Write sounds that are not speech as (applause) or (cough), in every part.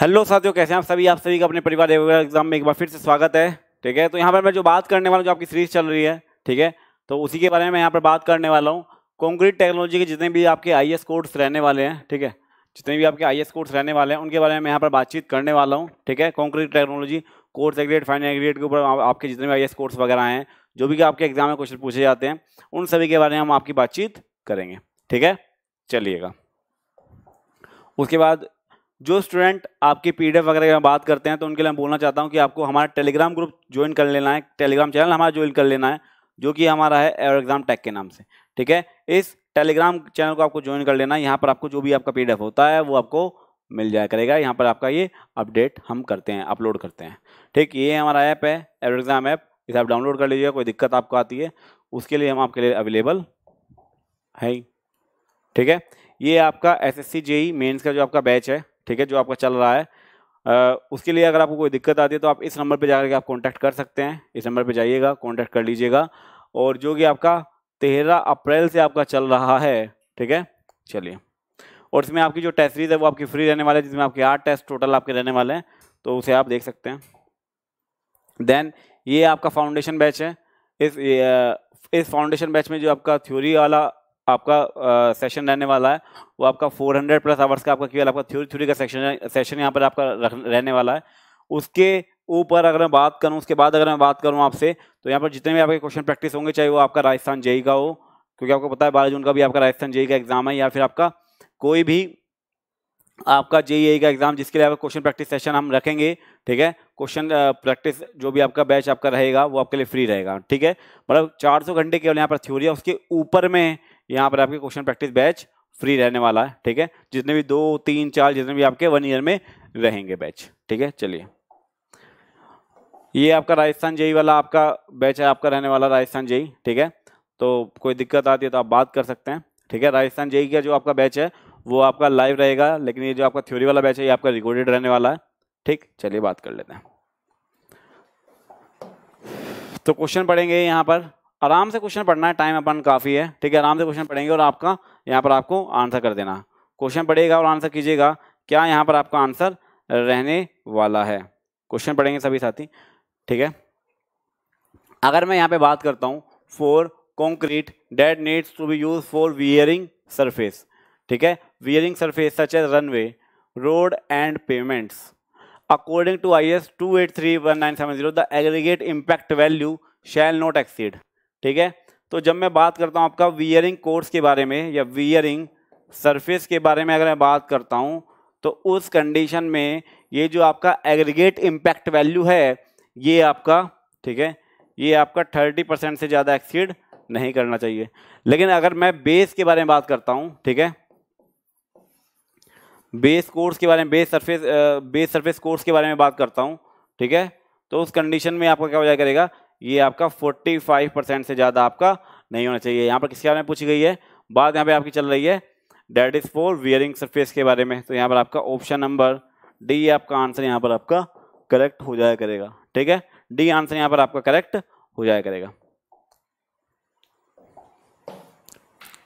Hello साथियों कैसे हैं आप सभी आप सभी का अपने परिवार एग्जाम में एक बार फिर से स्वागत है ठीक है तो यहाँ पर मैं जो बात करने वाला हूँ जो आपकी सीरीज चल रही है ठीक है तो उसी के बारे में मैं यहाँ पर बात करने वाला हूँ कॉन्क्रीट टेक्नोलॉजी के जितने भी आपके आई एस कोर्स रहने वाले हैं ठीक है जितने भी आपके आई एस कोर्स रहने वाले हैं उनके बारे में मैं यहाँ पर बातचीत करने वाला हूँ ठीक है concrete technology coarse aggregate final aggregate के ऊपर आपके जितने भी आई कोर्स वगैरह हैं जो भी आपके एग्जाम में क्वेश्चन पूछे जाते हैं उन सभी के बारे में हम आपकी बातचीत करेंगे ठीक है चलिएगा उसके बाद जो स्टूडेंट आपके पी वगैरह की बात करते हैं तो उनके लिए मैं बोलना चाहता हूँ कि आपको हमारा टेलीग्राम ग्रुप ज्वाइन कर लेना है टेलीग्राम चैनल हमारा ज्वाइन कर लेना है जो कि हमारा है एवर एग्जाम टैक के नाम से ठीक है इस टेलीग्राम चैनल को आपको ज्वाइन कर लेना है यहाँ पर आपको जो भी आपका पी होता है वो आपको मिल जाया करेगा यहाँ पर आपका ये अपडेट हम करते हैं अपलोड करते हैं ठीक ये हमारा ऐप है एवर एग्जाम ऐप इसे आप डाउनलोड कर लीजिएगा कोई दिक्कत आपको आती है उसके लिए हम आपके लिए अवेलेबल है ठीक है ये आपका S S C JE mains का जो आपका बैच है ठीक है जो आपका चल रहा है उसके लिए अगर आपको कोई दिक्कत आती है तो आप इस नंबर पर जाकर के आप कॉन्टैक्ट कर सकते हैं इस नंबर पर जाइएगा कॉन्टैक्ट कर लीजिएगा और जो कि आपका तेरह अप्रैल से आपका चल रहा है ठीक है चलिए और इसमें आपकी जो टेस्ट सीरीज है वो आपकी फ्री रहने वाले है जिसमें आपके आठ टेस्ट टोटल आपके रहने वाले हैं तो उसे आप देख सकते हैं देन ये आपका फाउंडेशन बैच है इस ये, इस फाउंडेशन बैच में जो आपका थ्योरी वाला आपका सेशन रहने वाला है वो आपका 400 प्लस आवर्स का आपका केवल आपका थ्योरी थ्योरी का सेशन सेशन यहाँ पर आपका रहने वाला है उसके ऊपर अगर मैं बात करूँ उसके बाद अगर मैं बात करूँ आपसे तो यहाँ पर जितने भी आपके क्वेश्चन प्रैक्टिस होंगे चाहे वो आपका राजस्थान जेई का हो क्योंकि आपको पता है बारह जून का भी आपका राजस्थान जेई का एग्जाम है या फिर आपका कोई भी आपका जेई का एग्जाम जिसके लिए आपका क्वेश्चन प्रैक्टिस सेशन हम रखेंगे ठीक है क्वेश्चन प्रैक्टिस जो भी आपका बैच आपका रहेगा वो आपके लिए फ्री रहेगा ठीक है मतलब 400 घंटे केवल यहाँ पर थ्योरी है उसके ऊपर में यहाँ पर आपके क्वेश्चन प्रैक्टिस बैच फ्री रहने वाला है ठीक है जितने भी दो तीन चार जितने भी आपके वन ईयर में रहेंगे बैच ठीक है चलिए ये आपका राजस्थान जेई वाला आपका बैच है आपका रहने वाला राजस्थान जेई ठीक है तो कोई दिक्कत आती है तो आप बात कर सकते हैं ठीक है राजस्थान जेई का जो आपका बैच है वो आपका लाइव रहेगा लेकिन ये जो आपका थ्योरी वाला बैच है ये आपका रिकॉर्डेड रहने वाला है ठीक चलिए बात कर लेते हैं तो क्वेश्चन पढ़ेंगे यहाँ पर आराम से क्वेश्चन पढ़ना है टाइम अपन काफ़ी है ठीक है आराम से क्वेश्चन पढ़ेंगे और आपका यहाँ पर आपको आंसर कर देना क्वेश्चन पढ़ेगा और आंसर कीजिएगा क्या यहाँ पर आपका आंसर रहने वाला है क्वेश्चन पढ़ेंगे सभी साथी ठीक है अगर मैं यहाँ पे बात करता हूँ for concrete that needs to be use for wearing surface ठीक है wearing surface such as runway road and pavements according to to I S eight three one nine seven zero the aggregate impact value shall not exceed ठीक है तो जब मैं बात करता हूँ आपका वियरिंग कोर्स के बारे में या वियरिंग सरफेस के बारे में अगर मैं बात करता हूँ तो उस कंडीशन में ये जो आपका एग्रीगेट इम्पैक्ट वैल्यू है ये आपका ठीक है ये आपका थर्टी परसेंट से ज़्यादा एक्सीड नहीं करना चाहिए लेकिन अगर मैं बेस के बारे में बात करता हूँ ठीक है बेस कोर्स के बारे में base surface base surface course के बारे में बात करता हूँ ठीक है तो उस कंडीशन में आपका क्या हो जाएगा ये आपका 45 परसेंट से ज़्यादा आपका नहीं होना चाहिए यहाँ पर किसके बारे में पूछी गई है बात यहाँ पे आपकी चल रही है that is for wearing surface के बारे में तो यहाँ पर आपका ऑप्शन नंबर डी आपका आंसर यहाँ पर आपका करेक्ट हो जाया करेगा ठीक है डी आंसर यहाँ पर आपका करेक्ट हो जाया करेगा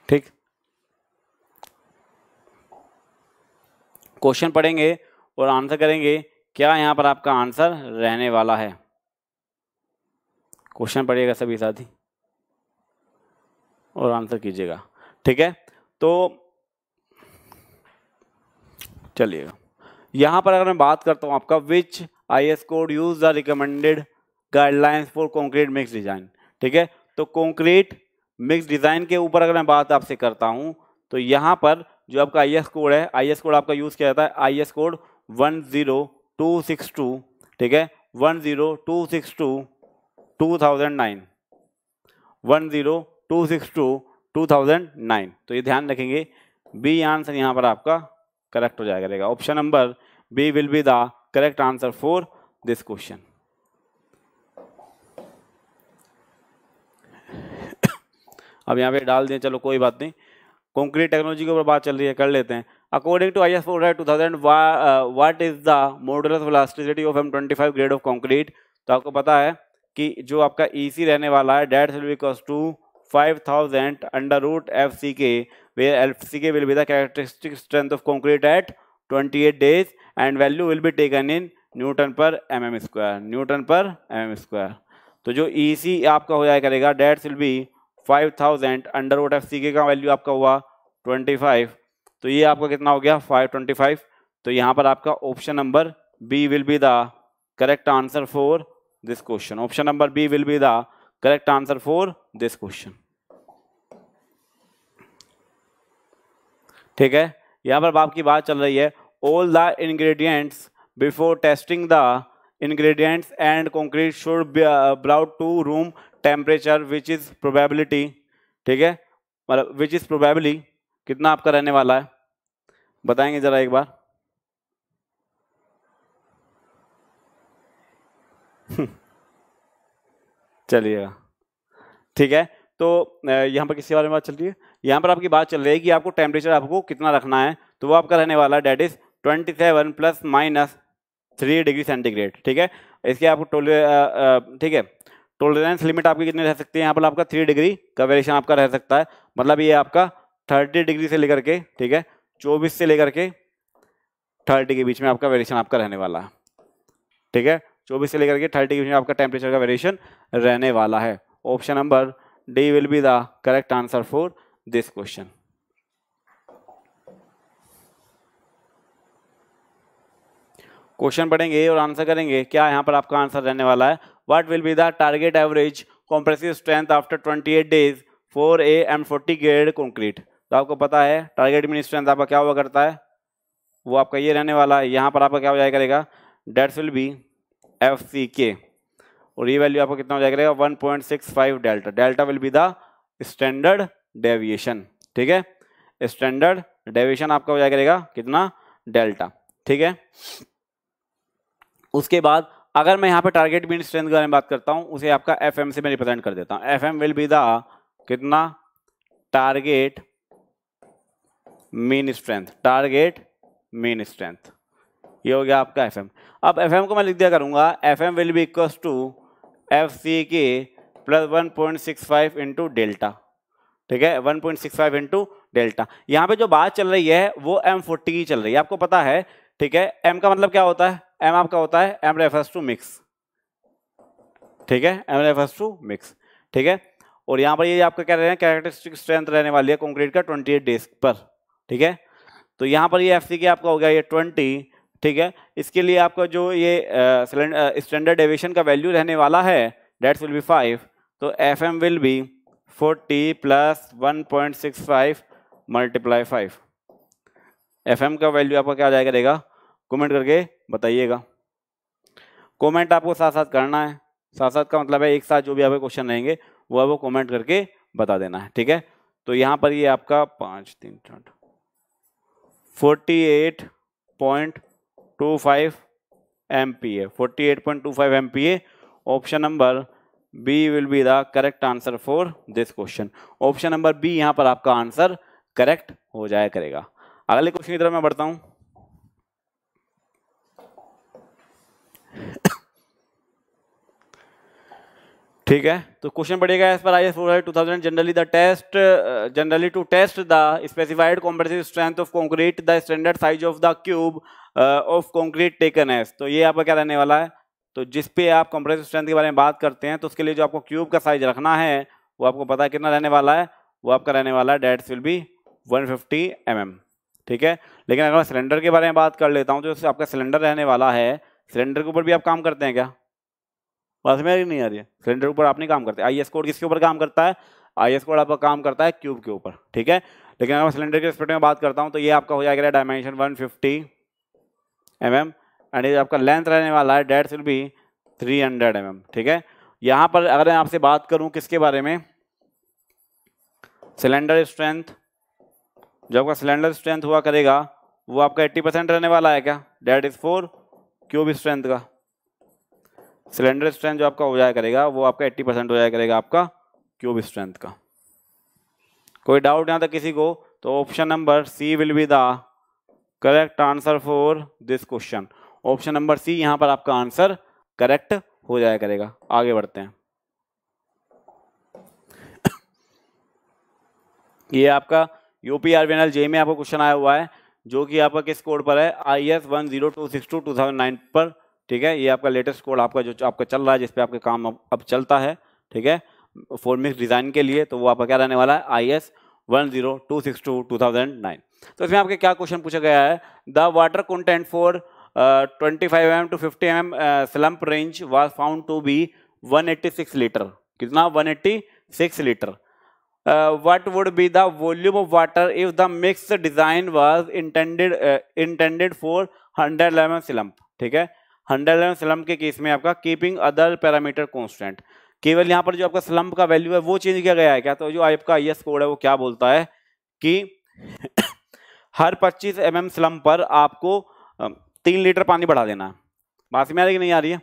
ठीक क्वेश्चन पढ़ेंगे और आंसर करेंगे क्या यहाँ पर आपका आंसर रहने वाला है क्वेश्चन पढ़िएगा सभी साथी और आंसर कीजिएगा ठीक है तो चलिएगा यहाँ पर अगर मैं बात करता हूँ आपका which I S code use the recommended guidelines for concrete mix design ठीक है तो कॉन्क्रीट मिक्स डिजाइन के ऊपर अगर मैं बात आपसे करता हूँ तो यहाँ पर जो आपका आई एस कोड है आई एस कोड आपका यूज़ किया जाता है I S code one zero two six two ठीक है one zero two six two two thousand nine one zero two six two two thousand nine तो ये ध्यान रखेंगे बी आंसर यहाँ पर आपका करेक्ट हो जाएगा रहेगा option number B will be the correct answer for this question अब यहाँ पे डाल दें चलो कोई बात नहीं कंक्रीट टेक्नोलॉजी के ऊपर बात चल रही है कर लेते हैं according to I S four two thousand what is the model of velocity of M twenty five grade of concrete तो आपको पता है कि जो आपका ई e रहने वाला है that will because two five thousand under root F C K F K will be the characteristic strength of concrete at twenty eight days and value will be taken in newton per M M square newton per M M square तो जो E e C आपका हो जाया करेगा that will be five thousand under root F C K का value आपका हुआ twenty five तो ये आपका कितना हो गया फाइव ट्वेंटी फाइव तो यहाँ पर आपका option number B will be the correct answer for this question. Option number B will be the correct answer for this question. ठीक है यहाँ पर बाप की बात चल रही है all the ingredients before testing the ingredients and concrete should brought to room temperature which is probability ठीक है मतलब विच इज प्रोबेबली कितना आपका रहने वाला है बताएंगे जरा एक बार चलिएगा ठीक है तो यहाँ पर किसके बारे में बात चल रही है यहाँ पर आपकी बात चल रही है कि आपको टेम्परेचर आपको कितना रखना है तो वो आपका रहने वाला है that is twenty seven plus minus three degree centigrade ठीक है इसके आपको टोले ठीक है टोलरेंस लिमिट आपकी कितनी रह सकती है यहाँ पर आपका थ्री डिग्री का वेरिएशन आपका रह सकता है मतलब ये आपका थर्टी डिग्री से लेकर के ठीक है चौबीस से लेकर के थर्टी के बीच में आपका वेरिएशन आपका रहने वाला है ठीक है चौबीस से लेकर के थर्टी डिग्री आपका टेम्परेचर का वेरिएशन रहने वाला है option number D will be the correct answer for this question question पढ़ेंगे और आंसर करेंगे क्या यहाँ पर आपका आंसर रहने वाला है what will be the target average compressive strength after 28 days for a M forty grade concrete तो आपको पता है टारगेट मिन स्ट्रेंथ आपका क्या हुआ करता है वो आपका ये रहने वाला है यहाँ पर आपका क्या हो जाएगा that's will be F C K और ये वैल्यू आपको कितना हो जाएगा one point six five delta delta will be the standard deviation ठीक है स्टैंडर्ड डेविएशन आपका हो जाएगा कितना डेल्टा ठीक है उसके बाद अगर मैं यहाँ पे टारगेट बीन स्ट्रेंथ के बारे में बात करता हूँ उसे आपका एफ एम से मैं रिप्रेजेंट कर देता हूँ F M will be the कितना target mean strength target mean strength ये हो गया आपका एफ एम अब एफ को मैं लिख दिया करूँगा F M will be equals to F C K plus one point six five into delta ठीक है one point six five into delta यहाँ पे जो बात चल रही है वो एम फोर्टी की चल रही है आपको पता है ठीक है एम का मतलब क्या होता है एम आपका होता है एम रेफर्स टू मिक्स ठीक है एम रेफर्स टू मिक्स ठीक है और यहाँ पर ये यह आपका क्या रहे हैं कैरेक्टरिस्टिक स्ट्रेंथ रहने वाली है कॉन्क्रीट का ट्वेंटी एट डेज पर ठीक है तो यहाँ पर ये एफ सी के आपका हो गया ये ट्वेंटी ठीक है इसके लिए आपका जो ये स्टैंडर्ड एविएशन का वैल्यू रहने वाला है डेट्स विल बी फाइव तो F M will be forty plus one point six five multiply five F M का वैल्यू आपका क्या आ जाएगा देगा कमेंट करके बताइएगा कमेंट आपको साथ साथ करना है साथ साथ का मतलब है एक साथ जो भी आपके क्वेश्चन रहेंगे वो आपको कमेंट करके बता देना है ठीक है तो यहाँ पर ये यह आपका पाँच तीन forty eight point two five M P A forty eight point two five M P A option number B will be the correct answer for this question option number B यहाँ पर आपका आंसर करेक्ट हो जाया करेगा अगले question की तरफ मैं बढ़ता हूँ ठीक है तो क्वेश्चन बढ़ेगा एज पर I S four two thousand generally the test generally to test the specified compressive strength of concrete the standard size of the cube of concrete taken as तो ये आपका क्या रहने वाला है तो जिस पे आप कॉम्प्रेसिव स्ट्रेंथ के बारे में बात करते हैं तो उसके लिए जो आपको क्यूब का साइज रखना है वो आपको पता है कितना रहने वाला है वो आपका रहने वाला है that's will be one fifty mm, ठीक है लेकिन अगर मैं सिलेंडर के बारे में बात कर लेता हूँ तो आपका सिलेंडर रहने वाला है सिलेंडर के ऊपर भी आप काम करते हैं क्या बात समझ नहीं आ रही है सिलेंडर ऊपर आप नहीं काम करते आई एस कोड किसके ऊपर काम करता है आई एस कोड आपका काम करता है क्यूब के ऊपर ठीक है लेकिन अगर मैं सिलेंडर के रिस्पेक्ट में बात करता हूँ तो ये आपका हो जाएगा dimension one fifty M M and ये आपका लेंथ रहने वाला है डेट सिल भी थ्री हंड्रेड एम एम ठीक है यहाँ पर अगर मैं आपसे बात करूँ किसके बारे में सिलेंडर स्ट्रेंथ जो आपका सिलेंडर स्ट्रेंथ हुआ करेगा वो आपका एट्टी परसेंट रहने वाला है क्या that is for cube strength का सिलेंडर स्ट्रेंथ जो आपका हो जाया करेगा वो आपका 80 परसेंट हो जाया करेगा आपका क्यूब स्ट्रेंथ का कोई डाउट यहाँ तक किसी को तो option number C will be the correct answer for this question option number C यहाँ पर आपका आंसर करेक्ट हो जाया करेगा आगे बढ़ते हैं (coughs) ये आपका यूपी आरबीएनएल जे में आपको क्वेश्चन आया हुआ है जो कि आपका किस कोड पर है I S one zero two six two two thousand nine पर ठीक है ये आपका लेटेस्ट कोड आपका जो आपका चल रहा है जिसपे आपका काम अब, अब चलता है ठीक है फोर मिक्स डिज़ाइन के लिए तो वो आपका क्या रहने वाला है I S one zero two six two two thousand nine तो इसमें आपके क्या क्वेश्चन पूछा गया है the water content for twenty five M to fifty M slump range was found to be one eighty six litre कितना one eighty six litre what would be the volume of water if the mix design was intended intended for hundred M slump ठीक है hundred and slum के case में आपका keeping other parameter constant केवल यहाँ पर जो आपका स्लम्प का वैल्यू है वो चेंज किया गया है क्या तो जो आपका आई कोड है वो क्या बोलता है कि (coughs) हर 25 एम एम स्लम पर आपको तीन लीटर पानी बढ़ा देना बात में आ रही कि नहीं आ रही है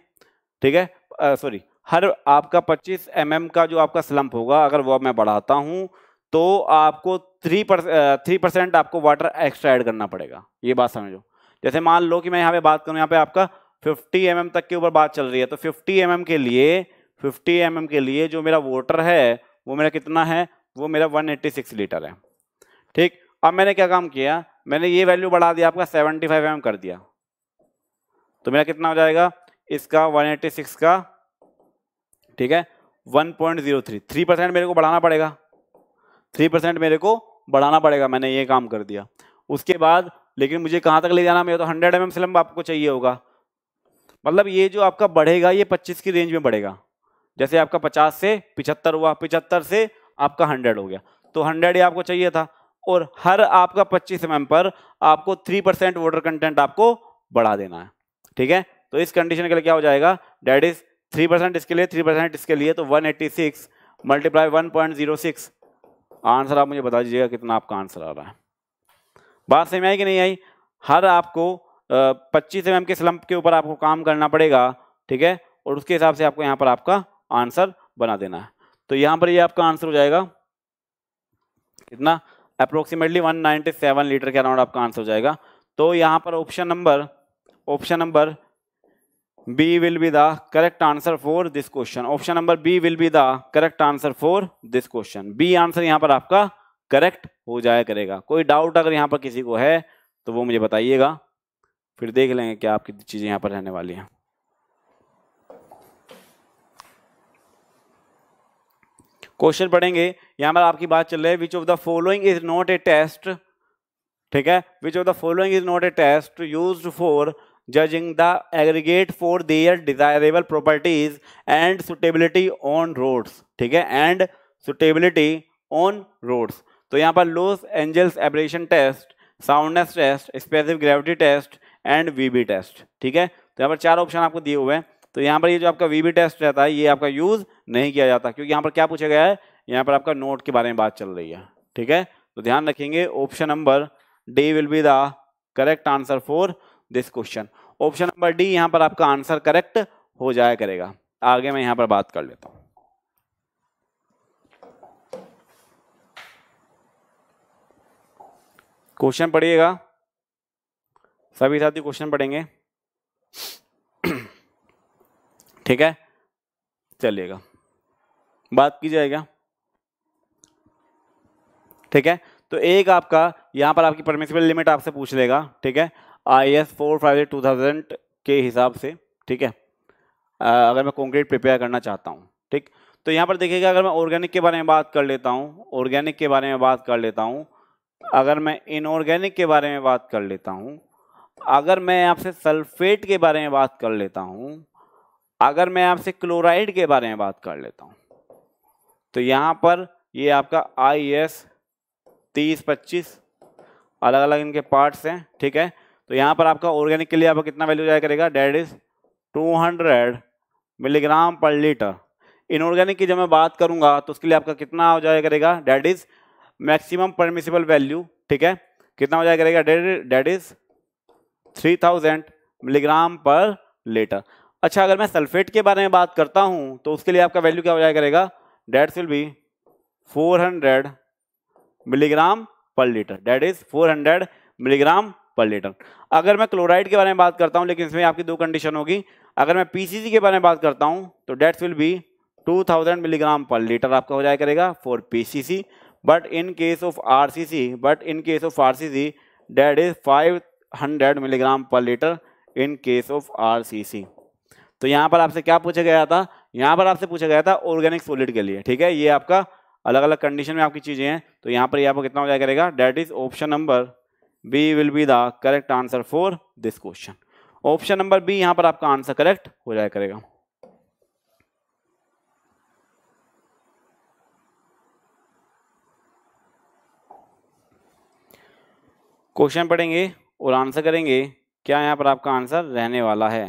ठीक है सॉरी हर आपका 25 एम mm का जो आपका स्लम्प होगा अगर वो मैं बढ़ाता हूँ तो आपको थ्री थ्री परसेंट आपको वाटर एक्स्ट्रा ऐड करना पड़ेगा ये बात समझो जैसे मान लो कि मैं यहाँ पे बात करूँ यहाँ पे आपका फिफ्टी एम mm तक के ऊपर बात चल रही है तो फिफ्टी एम mm के लिए फिफ्टी एम mm के लिए जो मेरा वोटर है वो मेरा कितना है वो मेरा वन एट्टी सिक्स लीटर है ठीक अब मैंने क्या काम किया मैंने ये वैल्यू बढ़ा दिया आपका सेवेंटी फाइव एम कर दिया तो मेरा कितना हो जाएगा इसका वन एट्टी सिक्स का ठीक है one point zero three three percent मेरे को बढ़ाना पड़ेगा थ्री परसेंट मेरे को बढ़ाना पड़ेगा मैंने ये काम कर दिया उसके बाद लेकिन मुझे कहाँ तक ले जाना मेरा तो हंड्रेड एम एम स्लम्ब आपको चाहिए होगा मतलब ये जो आपका बढ़ेगा ये 25 की रेंज में बढ़ेगा जैसे आपका 50 से 75 हुआ 75 से आपका 100 हो गया तो 100 ही आपको चाहिए था और हर आपका 25 एम पर आपको 3 परसेंट वोटर कंटेंट आपको बढ़ा देना है ठीक है तो इस कंडीशन के लिए क्या हो जाएगा डेट इज 3 परसेंट इसके लिए 3 परसेंट इसके लिए तो 186 eighty six multiply one answer आप मुझे बता दीजिएगा कितना आपका आंसर आ रहा है बात समझ आई कि नहीं आई हर आपको पच्चीस एम के स्लम्प के ऊपर आपको काम करना पड़ेगा ठीक है और उसके हिसाब से आपको यहाँ पर आपका आंसर बना देना है तो यहाँ पर ये यह आपका आंसर हो जाएगा कितना अप्रोक्सीमेटली 197 लीटर के अराउंड आपका आंसर हो जाएगा तो यहाँ पर option number option number B will be the correct answer for this question option number B will be the correct answer for this question B answer यहाँ पर आपका करेक्ट हो जाया करेगा कोई डाउट अगर यहाँ पर किसी को है तो वो मुझे बताइएगा फिर देख लेंगे क्या आपकी चीज़ें यहाँ पर रहने वाली हैं क्वेश्चन पढ़ेंगे यहाँ पर आपकी बात चल रही है which of the following is not a test ठीक है which of the following is not a test use for judging the aggregate for their desirable properties and suitability on roads ठीक है एंड सुटेबिलिटी ऑन रोड्स तो यहाँ पर Los Angeles abrasion test soundness test specific gravity test and VB test ठीक है तो यहाँ पर चार ऑप्शन आपको दिए हुए हैं तो यहाँ पर ये जो आपका वीबी टेस्ट रहता है ये आपका यूज नहीं किया जाता क्योंकि यहाँ पर क्या पूछा गया है यहाँ पर आपका नोट के बारे में बात चल रही है ठीक है तो ध्यान रखेंगे option number D will be the correct answer for this question option number D यहाँ पर आपका आंसर करेक्ट हो जाया करेगा आगे मैं यहाँ पर बात कर लेता हूँ क्वेश्चन पढ़िएगा सभी साथी क्वेश्चन पढ़ेंगे ठीक है चलिएगा बात की जाएगा ठीक है तो एक आपका यहाँ पर आपकी परमिशिबल लिमिट आपसे पूछ लेगा ठीक है I S four five two thousand के हिसाब से ठीक है आ, अगर मैं कॉन्क्रीट प्रिपेयर करना चाहता हूँ ठीक तो यहाँ पर देखिएगा अगर मैं ऑर्गेनिक के बारे में बात कर लेता हूँ ऑर्गेनिक के बारे में बात कर लेता हूँ अगर मैं इनऑर्गेनिक के बारे में बात कर लेता हूँ अगर मैं आपसे सल्फेट के बारे में बात कर लेता हूं अगर मैं आपसे क्लोराइड के बारे में बात कर लेता हूं तो यहां पर ये आपका आई एस तीस पच्चीस अलग अलग इनके पार्ट्स हैं ठीक है तो यहाँ पर आपका ऑर्गेनिक के लिए आपका कितना वैल्यू जाया करेगा that is 200 milligram per litre inorganic की जब मैं बात करूंगा तो उसके लिए आपका कितना हो जाया करेगा that is maximum permissible value ठीक है कितना हो जाया करेगा that is three thousand milligram per litre अच्छा अगर मैं सल्फेट के बारे में बात करता हूँ तो उसके लिए आपका वैल्यू क्या हो जाया करेगा that will be four hundred milligram per litre that is four hundred milligram per litre अगर मैं क्लोराइड के बारे में बात करता हूँ लेकिन इसमें आपकी दो कंडीशन होगी अगर मैं सी के बारे में बात करता हूँ तो that's will be 2000 milligram per litre आपका हो जाया करेगा for C but in case of C but in case of R C C that is five hundred milligram per litre in case of R तो यहाँ पर आपसे क्या पूछा गया था यहाँ पर आपसे पूछा गया था ऑर्गेनिक सोलिड के लिए ठीक है ये आपका अलग अलग कंडीशन में आपकी चीज़ें हैं तो यहाँ पर ये आपको कितना हो जाएगा करेगा that is option number B will be the correct answer for this question option number B यहाँ पर आपका आंसर करेक्ट हो जाया करेगा क्वेश्चन पढ़ेंगे और आंसर करेंगे क्या यहाँ पर आपका आंसर रहने वाला है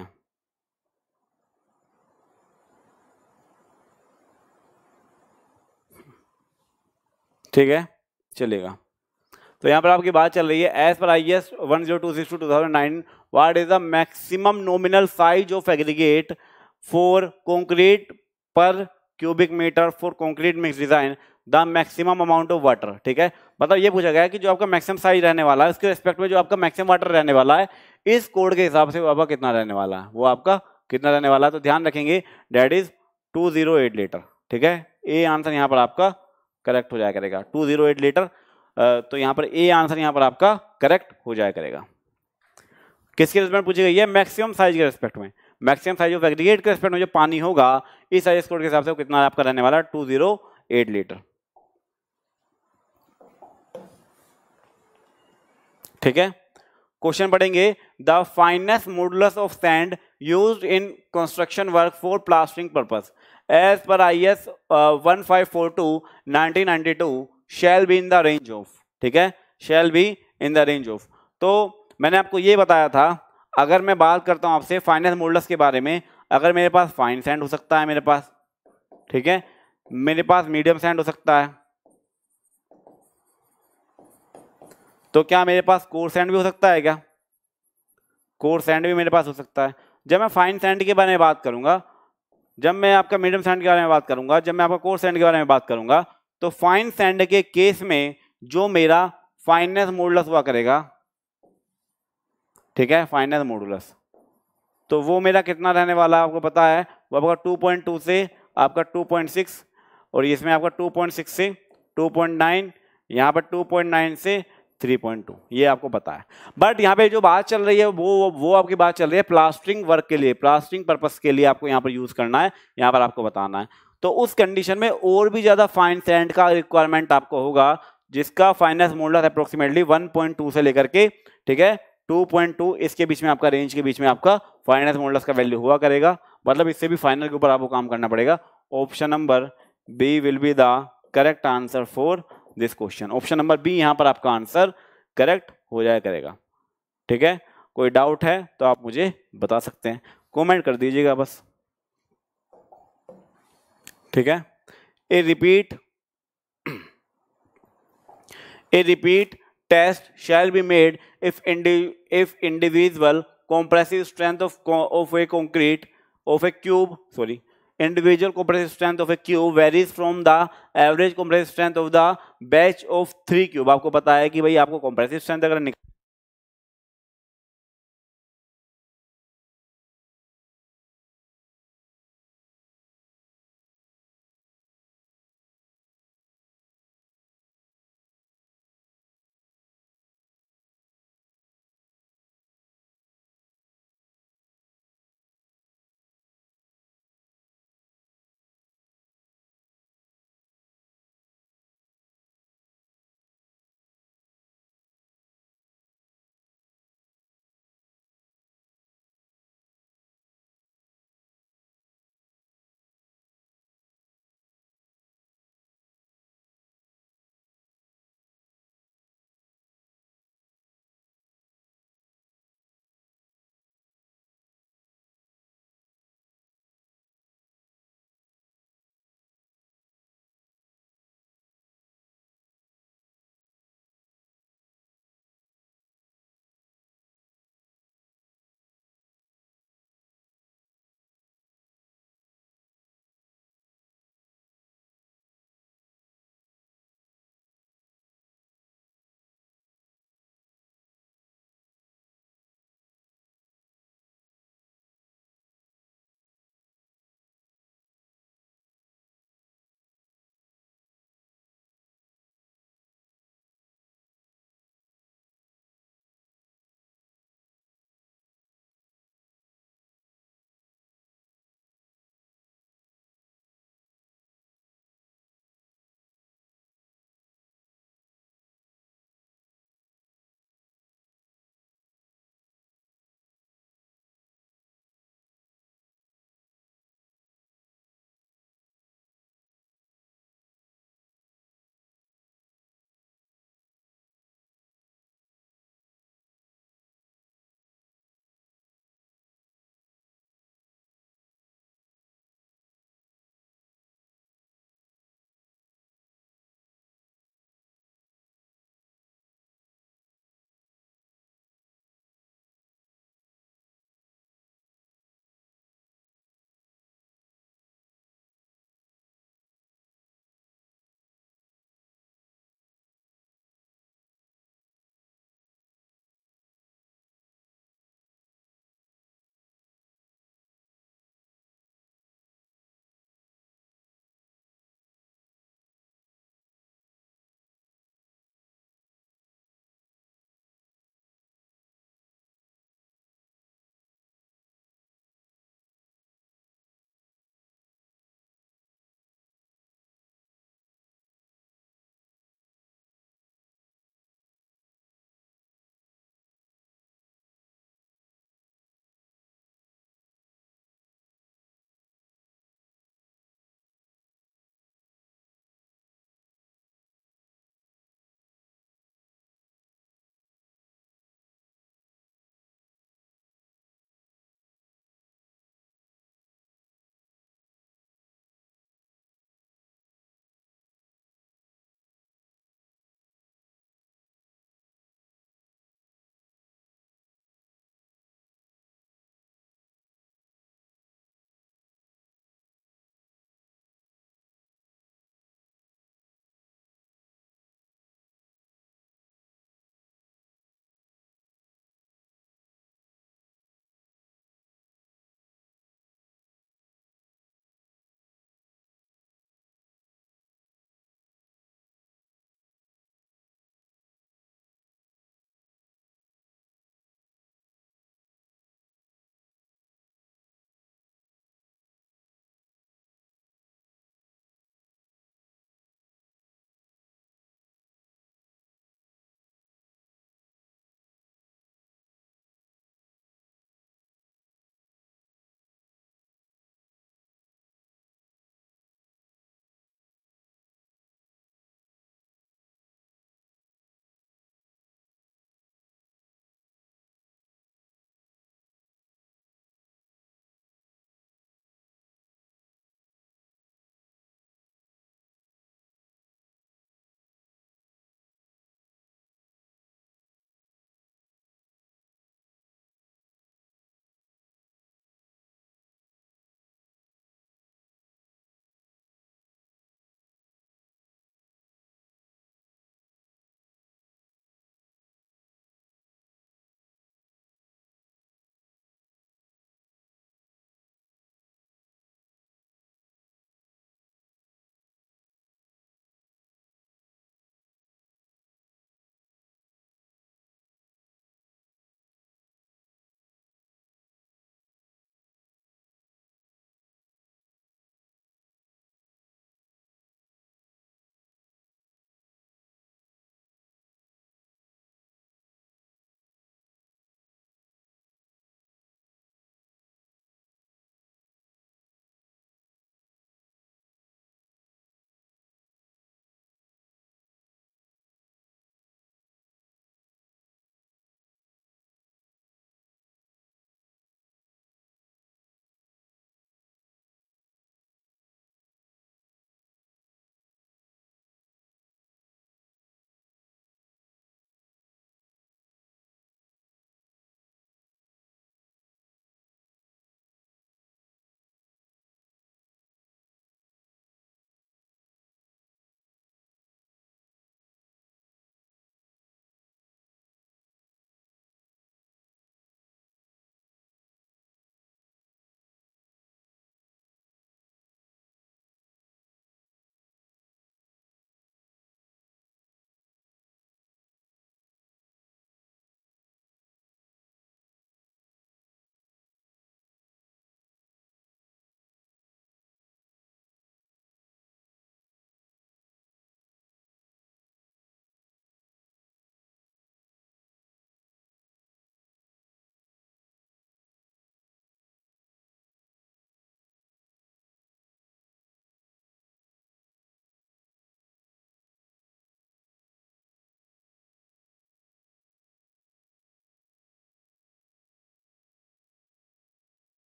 ठीक है चलेगा तो यहाँ पर आपकी बात चल रही है एज पर I S one zero two six two two thousand nine what is the maximum nominal size of aggregate for concrete per cubic metre for concrete mix design the maximum amount of water ठीक है मतलब ये पूछा गया है कि जो आपका मैक्सिमम साइज रहने वाला है उसके रिस्पेक्ट में जो आपका मैक्सिमम वाटर रहने वाला है इस कोड के हिसाब से वो आपका कितना रहने वाला है वो आपका कितना रहने वाला है तो ध्यान रखेंगे that is two zero eight litre ठीक है ए आंसर यहाँ पर आपका करेक्ट हो जाया करेगा टू जीरो एट लीटर तो यहाँ पर ए आंसर यहाँ पर आपका करेक्ट हो जाया करेगा किसके रिस्पेक्ट पूछी गई है मैक्सिमम साइज के रिस्पेक्ट में मैक्सिमम साइज ऑफ एग्रीगेट के रिस्पेक्ट में जो पानी होगा इस साइज कोड के हिसाब से कितना आपका रहने वाला है टू जीरो एट लीटर ठीक है क्वेश्चन पढ़ेंगे the fineness modulus of sand use in construction work for plastering purpose as पर I S one five four two nineteen ninety two shall be in the range of ठीक है shall be in the range of तो मैंने आपको ये बताया था अगर मैं बात करता हूँ आपसे फाइनेस मोडल्स के बारे में अगर मेरे पास फाइन सैंड हो सकता है मेरे पास ठीक है मेरे पास मीडियम सैंड हो सकता है तो क्या मेरे पास कोर्स एंड भी हो सकता है क्या कोर्स एंड भी मेरे पास हो सकता है जब मैं फाइन सेंड के बारे में बात करूंगा जब मैं आपका मीडियम सेंड के बारे में बात करूंगा जब मैं आपका कोर्स सेंड के बारे में बात करूंगा तो फाइन सेंड के केस में जो मेरा फाइनेंस मोडुलस हुआ करेगा ठीक है फाइनेंस मोडुलस तो वो मेरा कितना रहने वाला है आपको पता है वो आपका 2.2 से आपका 2.6 और इसमें आपका 2.6 से 2.9 यहाँ पर 2.9 से थ्री पॉइंट टू ये आपको पता है बट यहाँ पे जो बात चल रही है वो वो आपकी बात चल रही है प्लास्टरिंग वर्क के लिए प्लास्टरिंग पर्पस के लिए आपको यहाँ पर यूज़ करना है यहाँ पर आपको बताना है तो उस कंडीशन में और भी ज़्यादा फाइन सेंड का रिक्वायरमेंट आपको होगा जिसका फाइनेंस मोडल अप्रोक्सीमेटली 1.2 से लेकर के ठीक है 2.2 इसके बीच में आपका रेंज के बीच में आपका फाइनेंस मोडल्स का वैल्यू हुआ करेगा मतलब इससे भी फाइनल के ऊपर आपको काम करना पड़ेगा option number B will be the correct answer for this question option number B यहां पर आपका आंसर करेक्ट हो जाया करेगा ठीक है कोई डाउट है तो आप मुझे बता सकते हैं कमेंट कर दीजिएगा बस ठीक है a repeat a repeat test shall be made if if individual compressive strength of of a concrete of a cube sorry individual compressive strength of a cube varies from the average compressive strength of the batch of three cube आपको पता है कि भाई आपको compressive strength अगर निकल